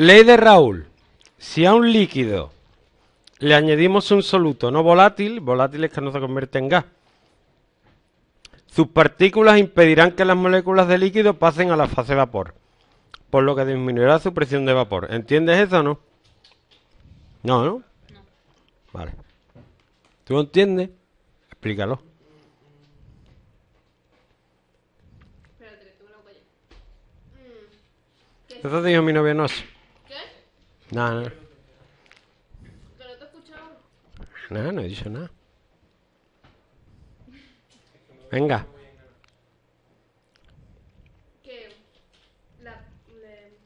Ley de Raúl. Si a un líquido le añadimos un soluto no volátil, volátil es que no se convierte en gas, sus partículas impedirán que las moléculas de líquido pasen a la fase vapor, por lo que disminuirá su presión de vapor. ¿Entiendes eso o no? No, ¿no? no. Vale. ¿Tú lo entiendes? Explícalo. Espérate, lo dijo mi novia Noche. No, no. Pero no te he escuchado? No, no he dicho nada. Venga. Que la,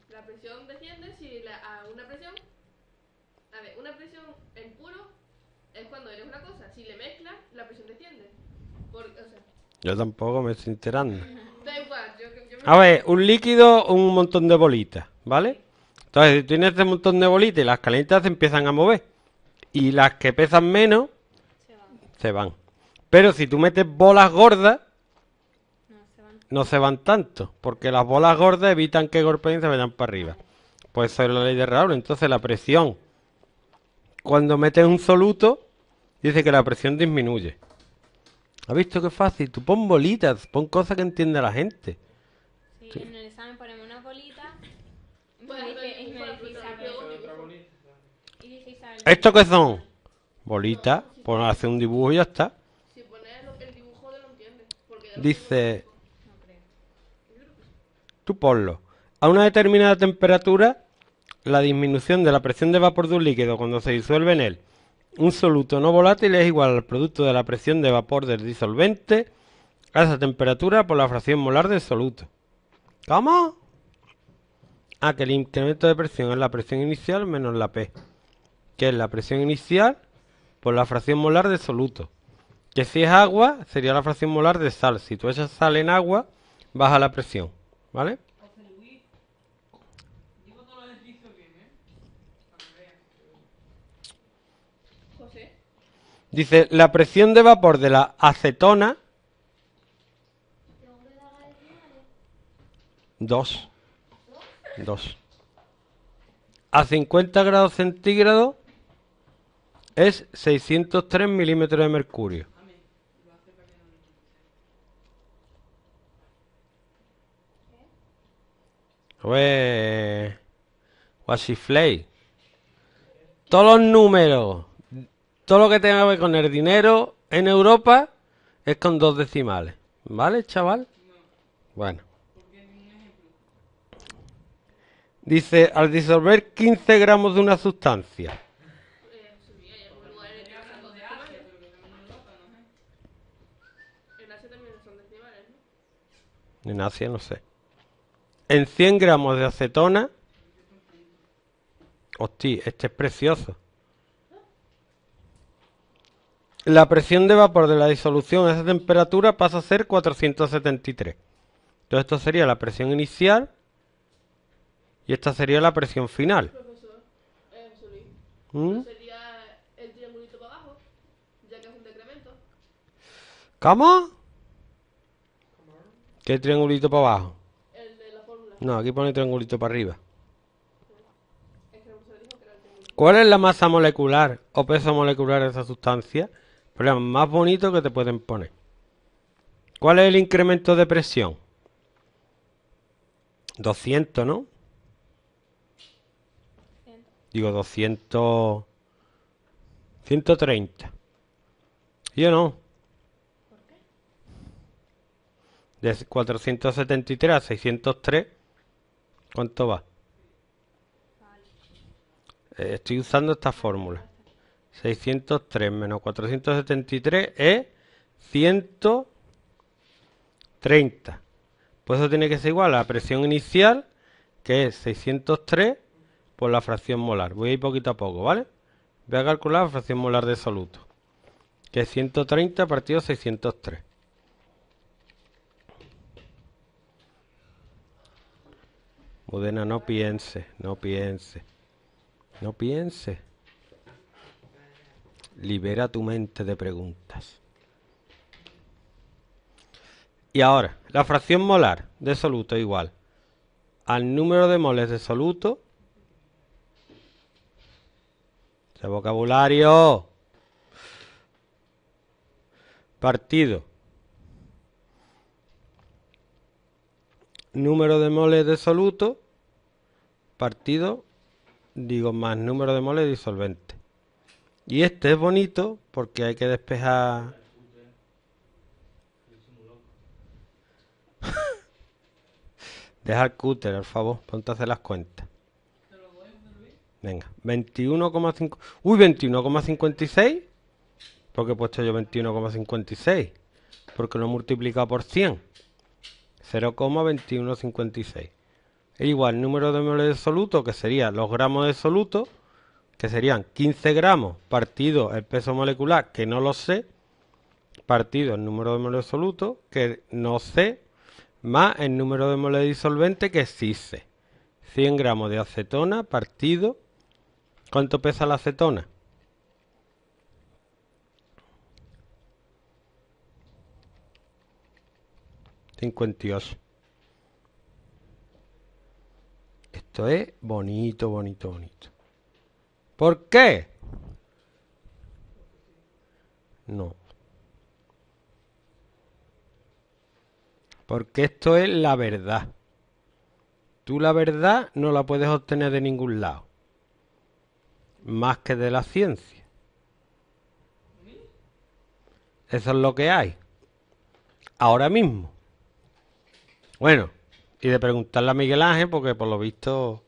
la presión desciende si la, a una presión. A ver, una presión en puro es cuando eres una cosa. Si le mezclas, la presión desciende. Por, o sea, Yo tampoco me estoy enterando. da igual. Yo, A ver, un líquido, un montón de bolitas, ¿vale? Entonces, si tienes un este montón de bolitas y las calientas se empiezan a mover. Y las que pesan menos se van. Pero si tú metes bolas gordas, no se, van. tanto. Porque las bolas gordas evitan que golpeen y se vayan para arriba. Pues eso es la ley de Raúl. Entonces, la presión. Cuando metes un soluto, dice que la presión disminuye. ¿Has visto qué fácil? Tú pon bolitas, pon cosas que entiende la gente. Sí, en el examen, ¿Esto qué son? Bolitas. Pues hace un dibujo y ya está. Si pones el dibujo lo Dice... Tú ponlo. A una determinada temperatura, la disminución de la presión de vapor de un líquido cuando se disuelve en él un soluto no volátil es igual al producto de la presión de vapor del disolvente a esa temperatura por la fracción molar del soluto. ¿Cómo? Ah, que el incremento de presión es la presión inicial menos la P que es la presión inicial por la fracción molar de soluto. Que si es agua, sería la fracción molar de sal. Si tú echas sal en agua, baja la presión, ¿vale? Dice, la presión de vapor de la acetona... Dos. Dos. A 50 grados centígrados es 603 milímetros de mercurio. Pues... flay. Todos los números, todo lo que tenga que ver con el dinero en Europa es con dos decimales. ¿Vale, chaval? Bueno. Dice, al disolver 15 gramos de una sustancia En no sé. En 100 gramos de acetona. Hostia, este es precioso. La presión de vapor de la disolución a esa temperatura pasa a ser 473. Entonces esto sería la presión inicial y esta sería la presión final. ¿Cómo? ¿Qué triangulito para abajo? El de la fórmula. No, aquí pone triangulito para arriba. ¿Cuál es la masa molecular o peso molecular de esa sustancia? Problema más bonito que te pueden poner. ¿Cuál es el incremento de presión? 200, ¿no? Digo 200... 130. Yo no. De 473 a 603, ¿cuánto va? Eh, estoy usando esta fórmula. 603 menos 473 es 130. Pues eso tiene que ser igual a la presión inicial, que es 603 por la fracción molar. Voy a ir poquito a poco, ¿vale? Voy a calcular la fracción molar de soluto, que es 130 partido 603. Odena, no piense, no piense, no piense. Libera tu mente de preguntas. Y ahora, la fracción molar de soluto igual al número de moles de soluto. De vocabulario. Partido. Número de moles de soluto partido, digo, más número de moles de disolvente. Y este es bonito porque hay que despejar... Deja el cúter, por favor, ponte a hacer las cuentas. Venga, 21,5... Uy, 21,56. Porque he puesto yo 21,56. Porque lo he multiplicado por 100. 0,2156 es igual número de moles de soluto, que sería los gramos de soluto, que serían 15 gramos partido el peso molecular, que no lo sé, partido el número de moles de soluto, que no sé, más el número de moles de disolvente, que sí sé. 100 gramos de acetona partido. ¿Cuánto pesa la acetona? Cincuenta Esto es bonito, bonito, bonito. ¿Por qué? No. Porque esto es la verdad. Tú la verdad no la puedes obtener de ningún lado. Más que de la ciencia. Eso es lo que hay. Ahora mismo. Bueno, y de preguntarle a Miguel Ángel, porque por lo visto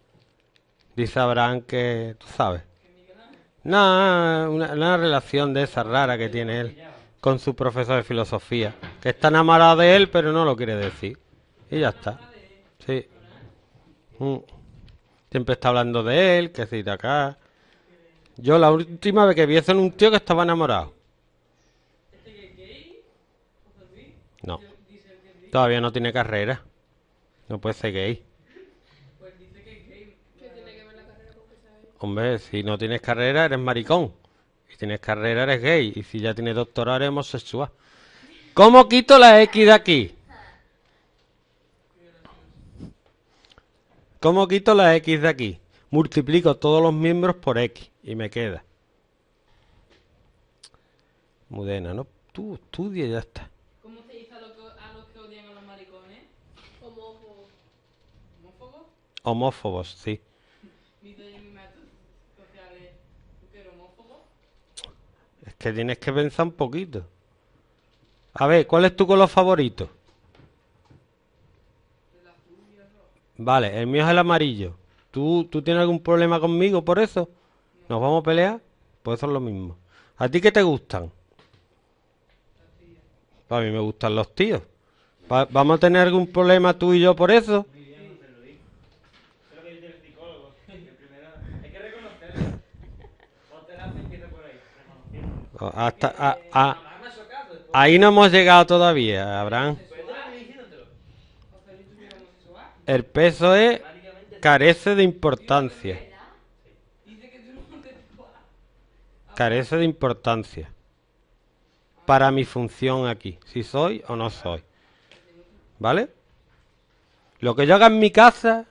dice Abraham que, tú sabes. No, una, una, relación de esa rara que tiene él con su profesor de filosofía. Que está enamorado de él, pero no lo quiere decir. Y ya está. Sí. Mm. Siempre está hablando de él, que se de acá. Yo la última vez que vi eso en un tío que estaba enamorado. ¿Este no. Todavía no tiene carrera. No puede ser gay. Hombre, si no tienes carrera, eres maricón. Si tienes carrera, eres gay. Y si ya tienes doctorado, eres homosexual. ¿Cómo quito la X de aquí? ¿Cómo quito la X de aquí? Multiplico todos los miembros por X y me queda. Mudena, ¿no? Tú estudia y ya está. ¿Homófobos? sí. Es que tienes que pensar un poquito. A ver, ¿cuál es tu color favorito? Vale, el mío es el amarillo. ¿Tú, ¿Tú tienes algún problema conmigo por eso? ¿Nos vamos a pelear? Pues eso es lo mismo. ¿A ti qué te gustan? Pues a mí me gustan los tíos. ¿Vamos a tener algún problema tú y yo por eso? Hasta, ahí no hemos llegado todavía, Abraham. El peso es, carece de importancia. Carece de importancia para mi función aquí, si soy o no soy. ¿Vale? Lo que yo haga en mi casa